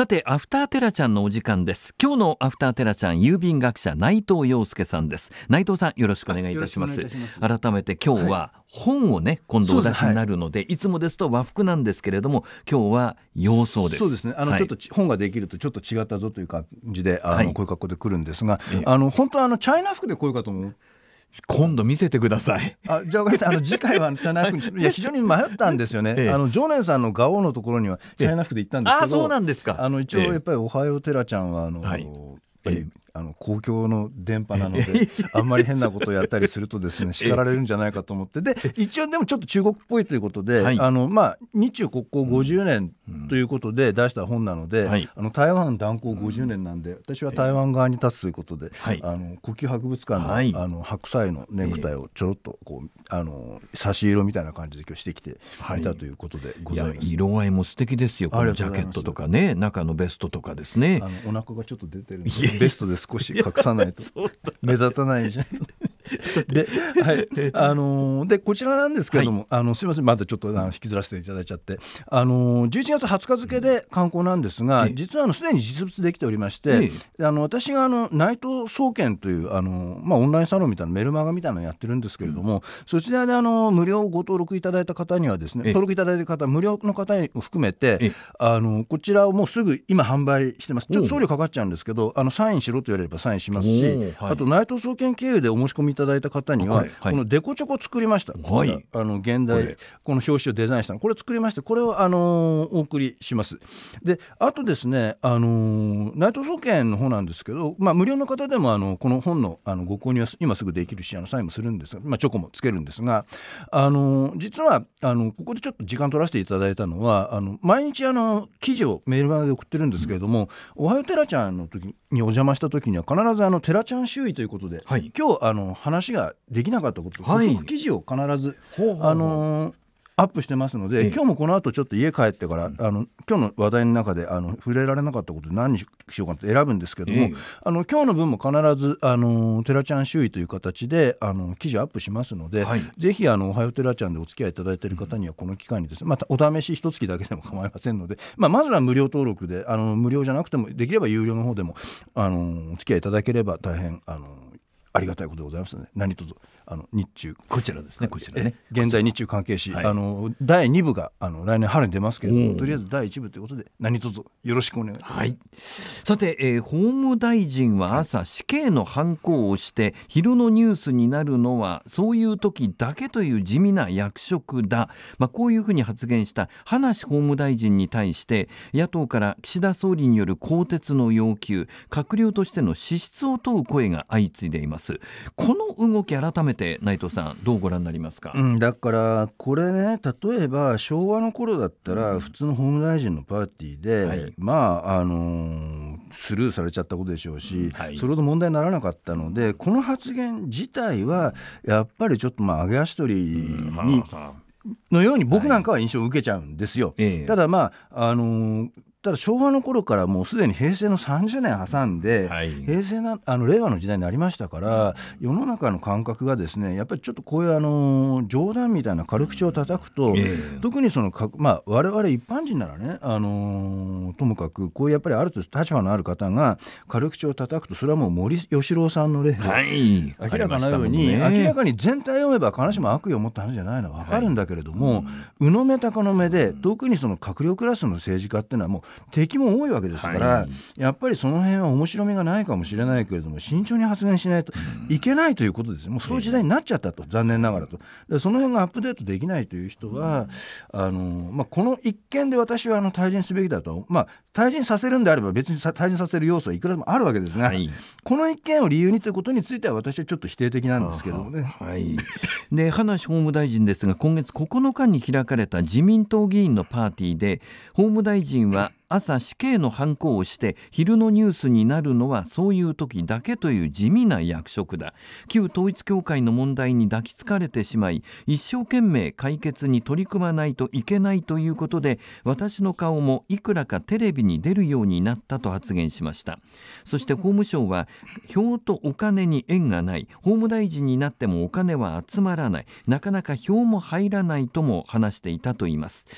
さてアフターテラちゃんのお時間です今日のアフターテラちゃん郵便学者内藤洋介さんです内藤さんよろしくお願いいたします改めて今日は本をね、はい、今度お出しになるので、はい、いつもですと和服なんですけれども今日は洋装ですそうですねあの、はい、ちょっと本ができるとちょっと違ったぞという感じであの、こういう格好で来るんですが、あの本当はあのチャイナ服で来ようかと思っ今度見せてください。あ、じゃあ、あの次回はチャイナ服に、いや、非常に迷ったんですよね。ええ、あの常連さんの画王のところにはチャイナ服で行ったんですけど。あ、そうなんですか。あの一応やっぱりおはようテラちゃんはあの、はいえあの公共の電波なのであんまり変なことをやったりするとですね 叱られるんじゃないかと思ってで一応でもちょっと中国っぽいということで、はい、あのまあ、日中国交50年ということで出した本なので、うんうん、あの台湾断交50年なんで、私は台湾側に立つということで、はい、あの国旗博物館のはい、あの白菜のネクタイをちょろっとこうあの差し色みたいな感じで今日してきてみたということでございます。い色合いも素敵ですよこのジャケットとかね中のベストとかですね。あのお腹がちょっと出てるベストです少し隠さないと 目立たないじゃん で、はい、あのー、でこちらなんですけれども、はい、あのすみませんまだちょっとあの引きずらせていただいちゃって、あのー、11月20日付で刊行なんですが、実はあのすでに実物できておりまして、え、あの私があの内藤総研というあのまあオンラインサロンみたいなメルマガみたいなのやってるんですけれども、うん、そちらであの無料ご登録いただいた方にはですね、登録いただいた方無料の方を含めて、あのこちらをもうすぐ今販売してます。ちょっと送料かかっちゃうんですけど、あのサインしろと言われればサインしますし、はい、あと内藤総研経由でお申し込みただいた方には、このデコチョコ作りました、はい、あの現代この表紙をデザインしたのこれ作りましてこれを、あのお送りします。であとですね、あの内藤総研の方なんですけど、まあ、無料の方でもあのこの本のあのご購入は今すぐできるしあのサインもするんですが、まあ、チョコもつけるんですが、あの実はあのここでちょっと時間取らせていただいたのはあの毎日あの記事をメールまで送ってるんですけれども「うん、おはようテラちゃん」の時にお邪魔した時には必ずあの「ちゃん周囲」ということで、はい、今日あの話話ができなかったこと、はい、記事を必ず、あのーアップしてますので、ええ、今日もこの後ちょっと家帰ってから、うん、あの今日の話題の中であの触れられなかったことで何にしようかと選ぶんですけども、え、あの今日の分も必ず「あのちゃん周囲」という形であの記事アップしますので、はい、ぜひあの「おはようてらちゃん」でお付き合いいただいている方にはこの機会にですねまたお試し一月だけでも構いませんので、まあ、まずは無料登録であの無料じゃなくてもできれば有料の方でもあのお付き合いいただければ大変あのありがたいことでございますので何卒あの日中こちらですねこちらね現在日中関係し、はい、あの第2部があの来年春に出ますけれどもとりあえず第1部ということで何卒よろしくお願いします、はい、さて、えー、法務大臣は朝、死刑の判行をして昼のニュースになるのはそういう時だけという地味な役職だ、まあ、こういうふうに発言した葉梨法務大臣に対して野党から岸田総理による更迭の要求閣僚としての資質を問う声が相次いでいますこの動き改めてて内藤さんどうご覧になりますか、うん、だからこれね例えば昭和の頃だったら普通の法務大臣のパーティーで、はい、まああのー、スルーされちゃったことでしょうし、うんはい、それほど問題にならなかったのでこの発言自体はやっぱりちょっとまあ上げ足取りにのように僕なんかは印象を受けちゃうんですよ。はい、ただまああのーただ昭和の頃からもうすでに平成の30年挟んで、はい、平成なあの令和の時代になりましたから世の中の感覚がですねやっぱりちょっとこういうあの冗談みたいな軽口を叩くと、特にそのか、まあ、我々一般人ならね、あのともかくこういうやっぱりあると立場のある方が軽口を叩くとそれはもう森喜朗さんの例、はい、明らかなように、ね、明らかに全体を読めば必ずしも悪意を持った話じゃないのは分かるんだけれども、はい、うの目かの目で特にその閣僚クラスの政治家っていうのはもう敵も多いわけですから、はい、やっぱりその辺は面白みがないかもしれないけれども慎重に発言しないといけないということですもうそういう時代になっちゃったと、残念ながらとでその辺がアップデートできないという人は、あのまあ、この一件で私はあの退陣すべきだと、まあ、退陣させるんであれば別に退陣させる要素はいくらでもあるわけですが、はい、この一件を理由にということについては私はちょっと否定的なんですけどね。はい、で葉梨法務大臣ですが今月9日に開かれた自民党議員のパーティーで法務大臣は朝死刑のハンをして昼のニュースになるのはそういう時だけという地味な役職だ旧統一教会の問題に抱きつかれてしまい一生懸命解決に取り組まないといけないということで私の顔もいくらかテレビに出るようになったと発言しましたそして法務省は票とお金に縁がない法務大臣になってもお金は集まらないなかなか票も入らないとも話していたといいます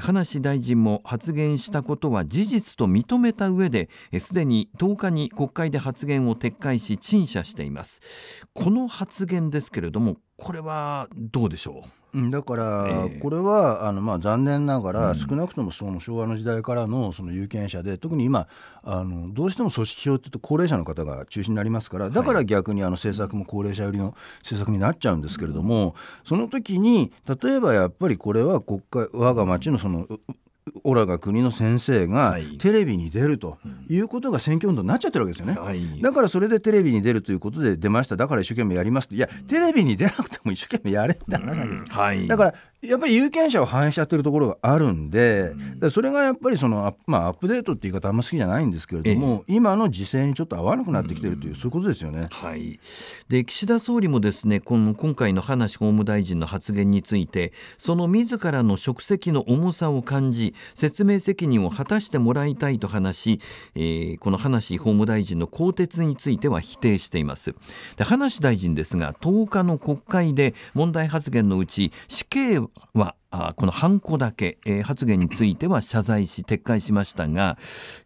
葉梨大臣も発言したことは事実と認めた上ですでに10日に国会で発言を撤回し陳謝していますこの発言ですけれどもこれはどうでしょうだから、これはあの、まあ、残念ながら、少なくともその昭和の時代からのその有権者で、特に今あの、どうしても組織票っていうと、高齢者の方が中心になりますから、だから逆にあの政策も高齢者寄りの政策になっちゃうんですけれども、その時に、例えばやっぱりこれは国会、我が町のそのオラが国の先生がテレビに出るということが選挙運動になっちゃってるわけですよね、はい、だからそれでテレビに出るということで出ましただから一生懸命やりますいやテレビに出なくても一生懸命やれって話なんです、うんはい、だからやっぱり有権者を反映しちゃってるところがあるんで、うん、それがやっぱりそのまあ、アップデートって言い方あんま好きじゃないんですけれども、ええ、今の時勢にちょっと合わなくなってきてるという、そういうことですよね、はい、で岸田総理もですねこの今回の葉梨法務大臣の発言についてその自らの職責の重さを感じ説明責任を果たしてもらいたいと話し、えー、この葉梨法務大臣の更迭については否定しています。で葉梨大臣ですが10日の国会で問題発言のうち死刑はあこのハンコだけ、えー、発言については謝罪し撤回しましたが、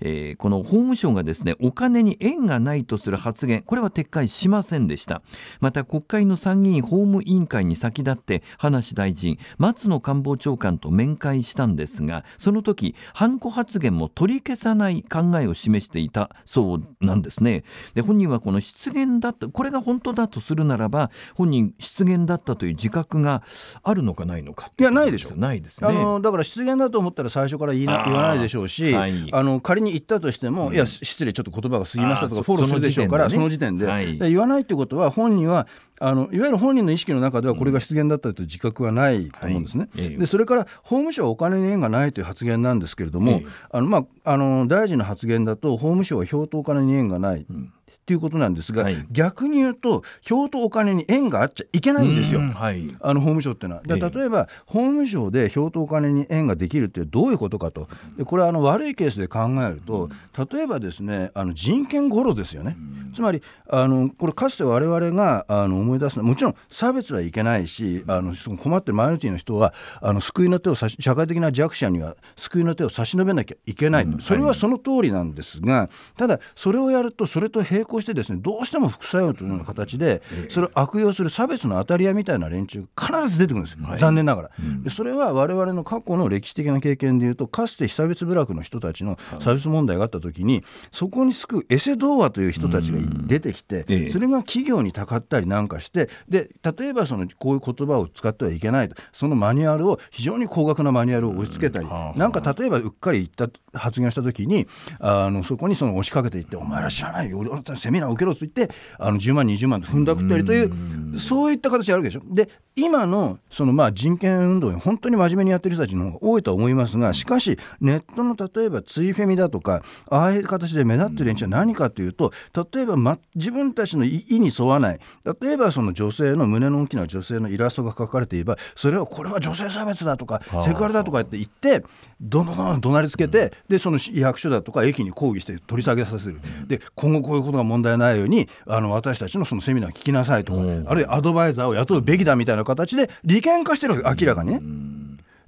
えー、この法務省がですねお金に縁がないとする発言これは撤回しませんでしたまた国会の参議院法務委員会に先立って葉梨大臣松野官房長官と面会したんですがその時ハンコ発言も取り消さない考えを示していたそうなんですねで本人はこの失言だったこれが本当だとするならば本人失言だったという自覚があるのかないのかいやないでしょないです、ね、あのだから失言だと思ったら最初から言いな言わないでしょうし、はい、あの仮に言ったとしても、うん、いや失礼ちょっと言葉が過ぎましたとかフォローするでしょうからその時点で,、言わないってことは本人はあのいわゆる本人の意識の中ではこれが失言だったという自覚はないと思うんですね。はい、でそれから法務省はお金に縁がないという発言なんですけれども、あのまあ、あの大臣の発言だと法務省は票とお金に縁がない、うんっていうことなんですが、はい、逆に言うと票とお金に縁があっちゃいけないんですよ、はい、あの法務省ってのは。例えば、法務省で票とお金に縁ができるってどういうことかと、これはあの悪いケースで考えると、例えばですねあの人権ゴロですよね。うんつまりあのこれかつて我々があの思い出すのはもちろん差別はいけないしあの困ってるマイノリティの人はあの救いの手を社会的な弱者には救いの手を差し伸べなきゃいけない、うん、それはその通りなんですがただそれをやるとそれと並行してですねどうしても副作用というような形でそれを悪用する差別の当たり屋みたいな連中必ず出てくるんですよ、はい、残念ながら。でそれは我々の過去の歴史的な経験でいうとかつて被差別部落の人たちの差別問題があった時にそこに救うエセ童話という人たちが出てきて、それが企業にたかったりなんかして、で例えばそのこういう言葉を使ってはいけないと、そのマニュアルを、非常に高額なマニュアルを押し付けたり、なんか例えばうっかり言った発言したときにあの、そこにその押しかけていって、お前ら知らないよ、俺セミナー受けろと言って、あの10万、20万と踏んだくったりという、そういった形があるわけでしょ。で今のそのまあ人権運動に本当に真面目にやってる人たちの方が多いとは思いますがしかしネットの例えばツイフェミだとかああいう形で目立ってる連中は何かというと例えばま、自分たちの意に沿わない例えばその女性の胸の大きな女性のイラストが描かれていればそれをこれは女性差別だとかセクハラだとかって言ってどんどんどん怒鳴りつけて、でその役所だとか駅に抗議して取り下げさせる、で今後こういうことが問題ないようにあの私たちのそのセミナー聞きなさいとか、あるいはアドバイザーを雇うべきだみたいな形で利権化してるわけ明らかにね。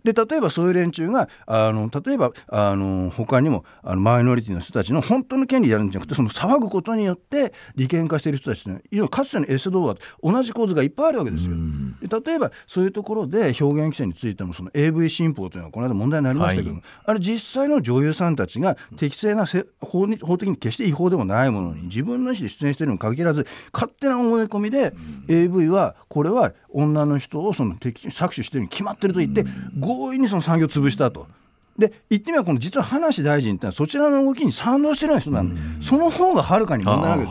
で例えばそういう連中があの例えばあの他にもあのマイノリティの人たちの本当の権利やるんじゃなくてその騒ぐことによって利権化している人たちというのはかつてのエス童と同じ構図がいっぱいあるわけですよ。例えばそういうところで表現規制についてもその AV 新法というのはこの間問題になりましたけども、はい、あれ実際の女優さんたちが適正な法に法的に決して違法でもないものに自分の意思で出演しているにも限らず勝手な思い込みで、AV はこれは女の人をその敵搾取してるに決まってると言って、強引にその産業を潰したと。で言ってみればこの実は葉梨大臣ってのはそちらの動きに賛同してるような人なんで、その方がはるかに問題なわけで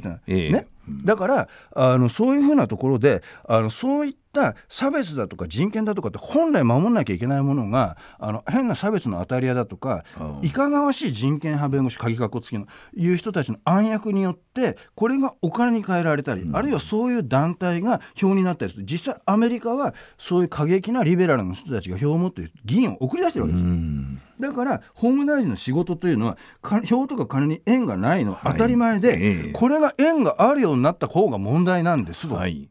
すよ、ねだからあのそういうふうなところであのそういった差別だとか人権だとかって本来守らなきゃいけないものがあの変な差別の当たり屋だとか、いかがわしい人権派弁護士鍵かっこつきのいう人たちの暗躍によってこれがお金に変えられたり、うん、あるいはそういう団体が票になったりする実際アメリカはそういう過激なリベラルの人たちが票を持って議員を送り出してるわけですうんだから法務大臣の仕事というのは票とか金に縁がないの、は当たり前で、えー、これが縁があるようになった方が問題なんですと。はい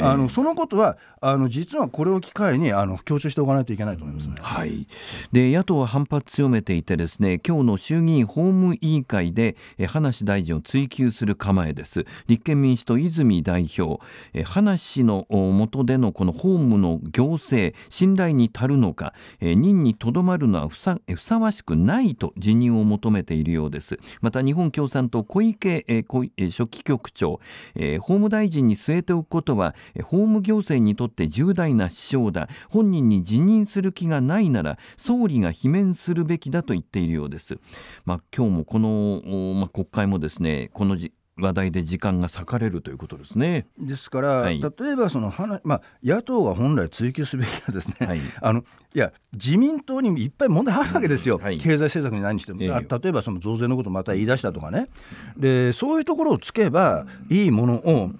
あのそのことはあの実はこれを機会にあの強調しておかないといけないと思います、ね、はい、で野党は反発強めていてですね今日の衆議院法務委員会でえ話大臣を追及する構えです立憲民主党泉代表え話氏の元でのこの法務の行政信頼に足るのかえ任にとどまるのはふさふさわしくないと辞任を求めているようですまた日本共産党小池ええ書記局長え法務大臣に据えておくことは法務行政にとって重大な支障だ本人に辞任する気がないなら総理が罷免するべきだと言っているようです。まあ、今日もこの、まあ、国会もですねこのじ話題で時間が割かれるということですね。ですから、はい、例えばその話、まあ、野党が本来追及すべきはですね、はい、あのいや自民党にいっぱい問題あるわけですよ、うんはい、経済政策に何しても、えー、例えばその増税のことまた言い出したとかね、でそういうところをつけばいいものを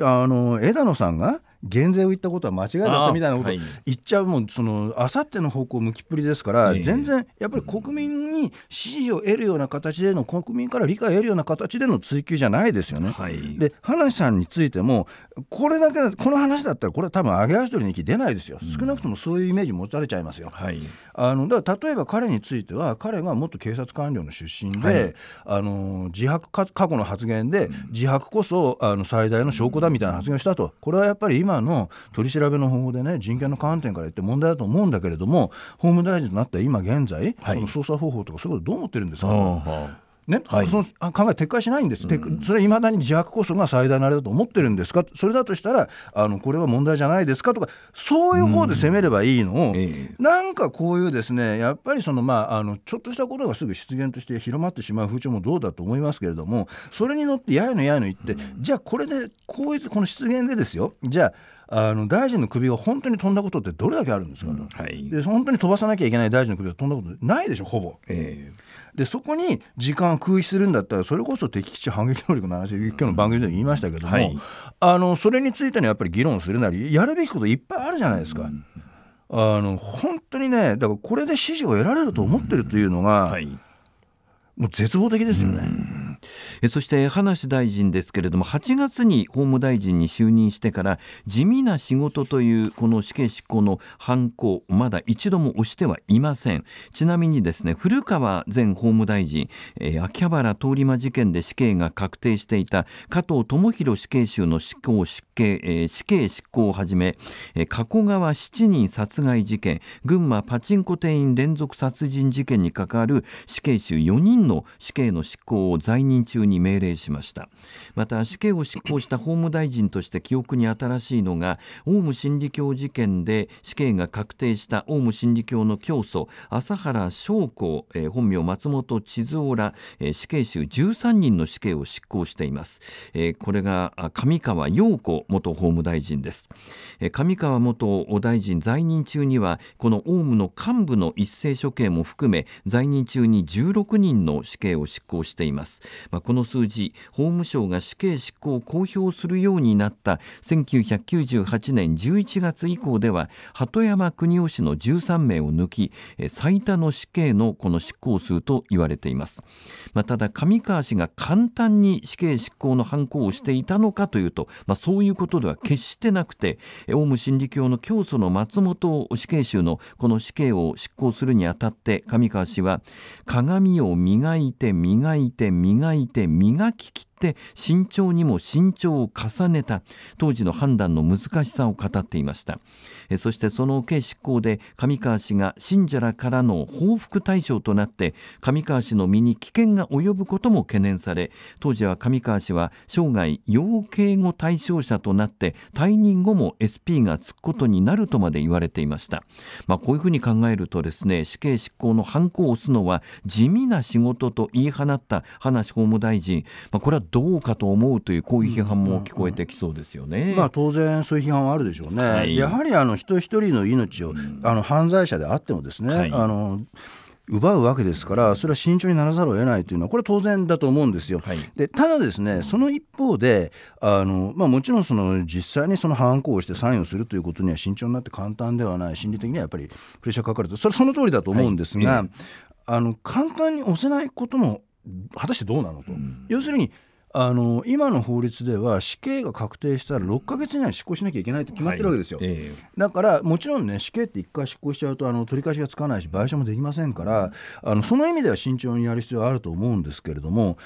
あの枝野さんが減税を言ったことは間違いだったみたいなことを言っちゃう、はい、もそのあさっての方向向きっぷりですから、えー、全然やっぱり国民に支持を得るような形での国民から理解を得るような形での追及じゃないですよね。はい、で葉梨さんについてもこれだけこの話だったらこれは多分上げ足取りに行き出ないですよ少なくともそういうイメージ持たれちゃいますよ。はい、あのだから例えば彼については彼が元警察官僚の出身で、はい、あの自白過去の発言で自白こそあの最大の証拠だみたいな発言をしたとこれはやっぱり今の取り調べの方法でね人権の観点から言って問題だと思うんだけれども法務大臣となった今現在、はい、その捜査方法とかそういうことどう思ってるんですかね、はい、その考え撤回しないんです、うん、それはいまだに自白こそが最大のあれだと思ってるんですか、それだとしたら、あのこれは問題じゃないですかとか、そういう方で責めればいいのを、うん、なんかこういうですね、やっぱりその、まあ、あのちょっとしたことがすぐ出現として広まってしまう風潮もどうだと思いますけれども、それに乗って、やいのやいの言って、うん、じゃあこれで、こういう、この出現でですよ、じゃあ、あの大臣の首が本当に飛んだことってどれだけあるんですかうんはい、で本当に飛ばさなきゃいけない大臣の首が飛んだことないでしょほぼ、えー、でそこに時間を空費するんだったらそれこそ敵基地反撃能力の話今日の番組で言いましたけども、うんはい、あのそれについてのやっぱり議論するなりやるべきこといっぱいあるじゃないですか。うんあの本当にね、だからこれで支持を得られると思ってるというのが、うんはい、もう絶望的ですよね。うんそして葉梨大臣ですけれども8月に法務大臣に就任してから地味な仕事というこの死刑執行の犯行まだ一度も押してはいませんちなみにですね古川前法務大臣、えー、秋葉原通り魔事件で死刑が確定していた加藤智博死刑囚の執行執えー、死刑執行をはじめ、えー、加古川七人殺害事件群馬パチンコ店員連続殺人事件に関わる死刑囚4人の死刑の執行を在任任中に命令しましたまた死刑を執行した法務大臣として記憶に新しいのがオウム真理教事件で死刑が確定したオウム真理教の教祖朝原翔子、えー、本名松本千鶴ら、えー、死刑囚13人の死刑を執行しています、えー、これが上川陽子元法務大臣です、えー、上川元大臣在任中にはこのオウムの幹部の一斉処刑も含め在任中に16人の死刑を執行していますまあ、この数字法務省が死刑執行を公表するようになった1998年11月以降では鳩山邦夫氏の13名を抜き最多の死刑のこの執行数と言われています、まあ、ただ上川氏が簡単に死刑執行の犯行をしていたのかというと、まあ、そういうことでは決してなくてオウム真理教の教祖の松本死刑囚のこの死刑を執行するにあたって上川氏は鏡を磨いて磨いて磨いて磨いて磨ききって慎重にも慎重を重ねた当時の判断の難しさを語っていましたそしてその刑執行で上川氏が信者らからの報復対象となって上川氏の身に危険が及ぶことも懸念され当時は上川氏は生涯要警護対象者となって退任後も SP がつくことになるとまで言われていました、まあ、こういうふうに考えるとですね死刑執行の判子を押すのは地味な仕事と言い放った葉梨法務大臣、まあ、これはどうかと思うというこういう批判も聞こえてきそうですよね。うんうんうん、まあ、当然そういう批判はあるでしょうね。はい、やはりあの人一人の命を、うん、あの犯罪者であってもですね、はい、あの奪うわけですからそれは慎重にならざるを得ないというのはこれは当然だと思うんですよ。はい、でただですねその一方であの、まあ、もちろんその実際にその犯行をしてサインをするということには慎重になって簡単ではない心理的にはやっぱりプレッシャーかかるとそれはその通りだと思うんですが、はい、あの簡単に押せないことも果たしてどうなのと。うん、要するにあの今の法律では死刑が確定したら6か月以内に執行しなきゃいけないって決まってるわけですよ、はいえー、だからもちろんね死刑って1回執行しちゃうとあの取り返しがつかないし賠償もできませんからあのその意味では慎重にやる必要はあると思うんですけれども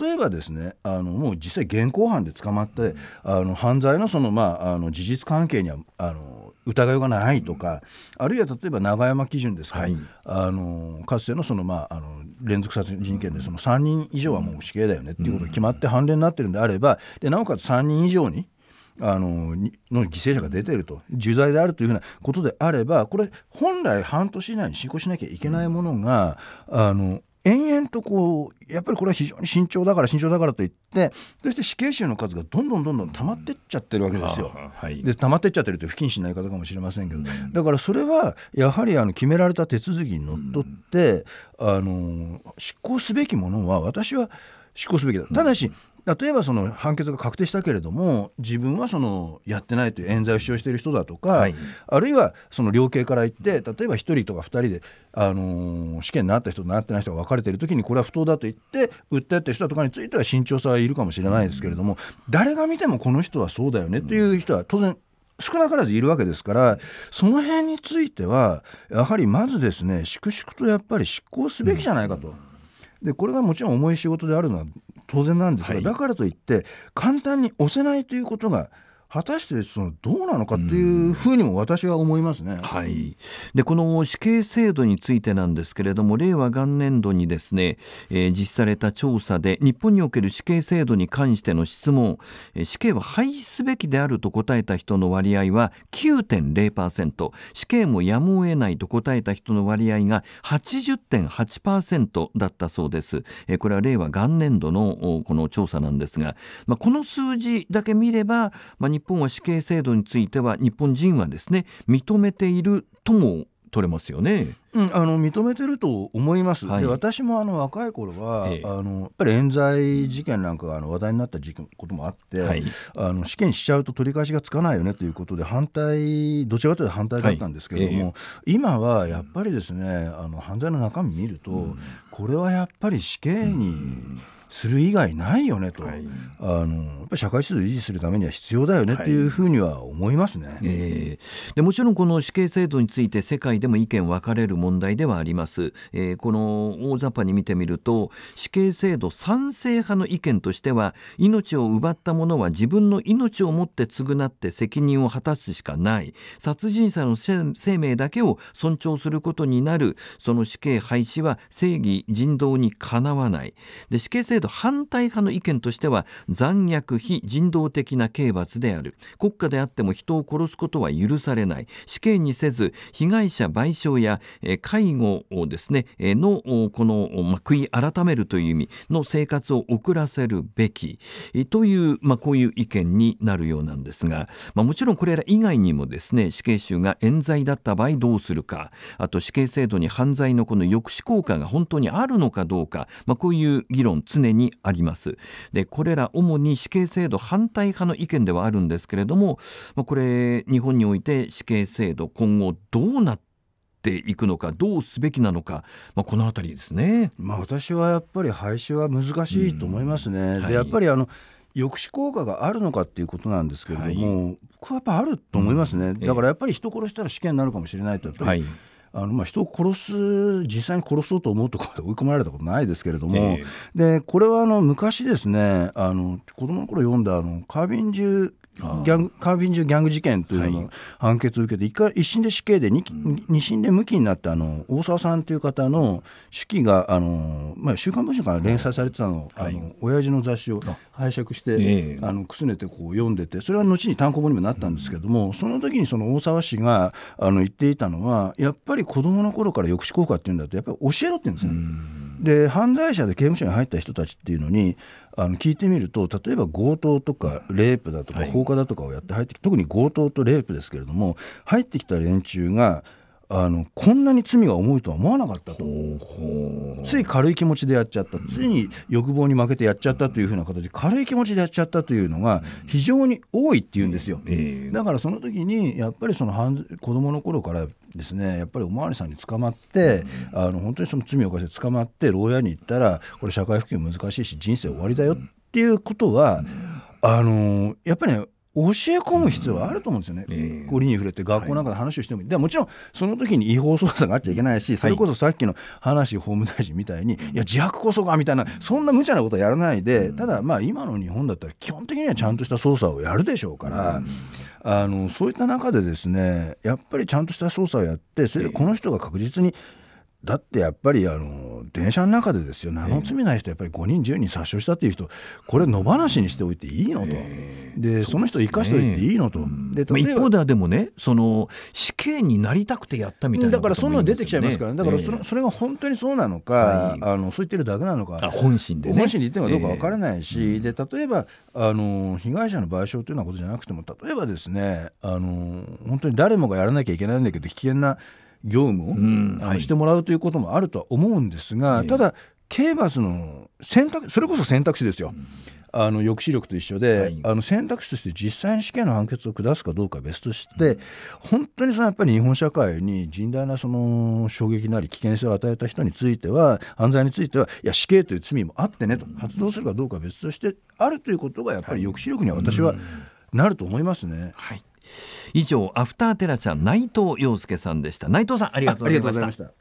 例えばですねあのもう実際現行犯で捕まって、あの犯罪のその、まあ、あの事実関係にはあの疑いがないとか、うん、あるいは例えば永山基準ですか、はい、あのかつてのその、まあ、あの連続殺人件でその3人以上はもう死刑だよねっていうことが決まって判例になってるんであればでなおかつ3人以上にあのの犠牲者が出ていると重罪であるというふうなことであればこれ本来半年以内に進行しなきゃいけないものが、うん、あの延々とこうやっぱりこれは非常に慎重だから慎重だからといってそして死刑囚の数がどんどんどんどん溜まってっちゃってるわけですよ。はい、で溜まってっちゃってるという不謹慎な言い方かもしれませんけど、だからそれはやはりあの決められた手続きにのっとって、あの執行すべきものは私は執行すべきだ。ただし、例えばその判決が確定したけれども自分はそのやってないという冤罪を主張している人だとか、はい、あるいはその量刑から言って例えば1人とか2人で、あのー、試験になった人となってない人が分かれている時にこれは不当だと言って訴えてる人とかについては慎重さはいるかもしれないですけれども、うん、誰が見てもこの人はそうだよねという人は当然少なからずいるわけですからその辺についてはやはりまずですね粛々とやっぱり執行すべきじゃないかと。うんでこれがもちろん重い仕事であるのは当然なんですが、はい、だからといって簡単に押せないということが果たしてそのどうなのかっていうふうにも私は思いますね、うん、はい、でこの死刑制度についてなんですけれども令和元年度にですね、えー、実施された調査で日本における死刑制度に関しての質問、死刑は廃止すべきであると答えた人の割合は9.0%死刑もやむを得ないと答えた人の割合が80.8%だったそうです、えー、これは令和元年度のこの調査なんですが、まあ、この数字だけ見れば、まあ、日本は死刑制度については日本人はですね認めているとも取れますよね。うん、あの認めてると思います、はい、で私もあの若い頃は、ええ、あのやっぱり冤罪事件なんかあの話題になったこともあって、はい、あの試験しちゃうと取り返しがつかないよねということで反対どちらかというと反対だったんですけれども、はいえ、今はやっぱりですねあの犯罪の中身見ると、うん、これはやっぱり死刑に、うんする以外ないよねと、はい、あのやっぱり社会制度を維持するためには必要だよねっていうふうには思いますね、はい、えー、でもちろんこの死刑制度について世界でも意見分かれる問題ではあります、えー、この大雑把に見てみると死刑制度賛成派の意見としては命を奪った者は自分の命をもって償って責任を果たすしかない殺人者の生命だけを尊重することになるその死刑廃止は正義人道にかなわないで死刑制度ど反対派の意見としては残虐非人道的な刑罰である国家であっても人を殺すことは許されない死刑にせず被害者賠償や介護をですねのこの悔い改めるという意味の生活を遅らせるべきという、まあ、こういう意見になるようなんですが、まあ、もちろんこれら以外にもですね死刑囚が冤罪だった場合どうするかあと死刑制度に犯罪のこの抑止効果が本当にあるのかどうか、まあ、こういう議論常常にありますでこれら主に死刑制度反対派の意見ではあるんですけれどもこれ日本において死刑制度今後どうなっていくのかどうすべきなのか、まあ、この辺りですね、まあ、私はやっぱり廃止は難しいと思いますね。うんはい、でやっぱりあの抑止効果があるのかっていうことなんですけれども、はい、僕はやっぱあると思いますね、うん、だからやっぱり人殺したら死刑になるかもしれないと、はい、あのまあ、人を殺す実際に殺そうと思うとか追い込まれたことないですけれども、えー、でこれはあの昔ですねあの子供の頃読んだあのカービンギャングカービン中ギャング事件というのの判決を受けて、一回一審で死刑で 2,、審で無期になったあの大沢さんという方の手記があの、まあ、週刊文春から連載されてたの,、はい、あの親父の雑誌を拝借して、あのくすねてこう読んでてそれは後に単行本にもなったんですけども、その時にその大沢氏があの言っていたのはやっぱり子どもの頃から抑止効果っていうんだとやっぱり教えろって言うんですね。で犯罪者で刑務所に入った人たちっていうのにあの聞いてみると例えば強盗とかレイプだとか放火だとかをやって入ってき、はい、特に強盗とレイプですけれども入ってきた連中があのこんなに罪が重いとは思わなかったとつい軽い気持ちでやっちゃったついに欲望に負けてやっちゃったというふうな形で軽い気持ちでやっちゃったというのが非常に多いっていうんですよ、だからその時にやっぱりその子供の頃からですねやっぱりお巡りさんに捕まって、あの本当にその罪を犯して捕まって牢屋に行ったらこれ社会復帰難しいし人生終わりだよっていうことは、あのやっぱりね教え込む必要があると思うんですよね、うん、折に触れて学校なんかで話をしても、はい、でもちろんその時に違法捜査があっちゃいけないし、それこそさっきの話、法務大臣みたいに、はい、いや、自白こそがみたいな、そんな無茶なことはやらないで、うん、ただ、まあ、今の日本だったら、基本的にはちゃんとした捜査をやるでしょうから。うんあのそういった中でですねやっぱりちゃんとした捜査をやってそれでこの人が確実にだってやっぱりあの電車の中でですよ何の罪ない人やっぱり5人10人殺傷したっていう人これ野放しにしておいていいのと、でその人生かしておいていいのと、で一方ではでもねその死刑になりたくてやったみたいなだからそんなの出てきちゃいますから、だからそれ,、それが本当にそうなのか、あのそう言ってるだけなのか本心で、本心で言ってるのかどうか分からないし、で例えばあの被害者の賠償というようなことじゃなくても例えばですねあの本当に誰もがやらなきゃいけないんだけど危険な業務を、うん、してもらうということもあるとは思うんですが、ただ刑罰の選択それこそ選択肢ですよ。うんあの抑止力と一緒で、はい、あの選択肢として実際に死刑の判決を下すかどうかは別として、うん、本当にそのやっぱり日本社会に甚大なその衝撃なり危険性を与えた人については犯罪についてはいや死刑という罪もあってねと発動するかどうかは別としてあるということがやっぱり抑止力には私はなると思いますね。はい、はい以上アフターテラちゃん内藤陽介さんでした内藤さんありがとうございました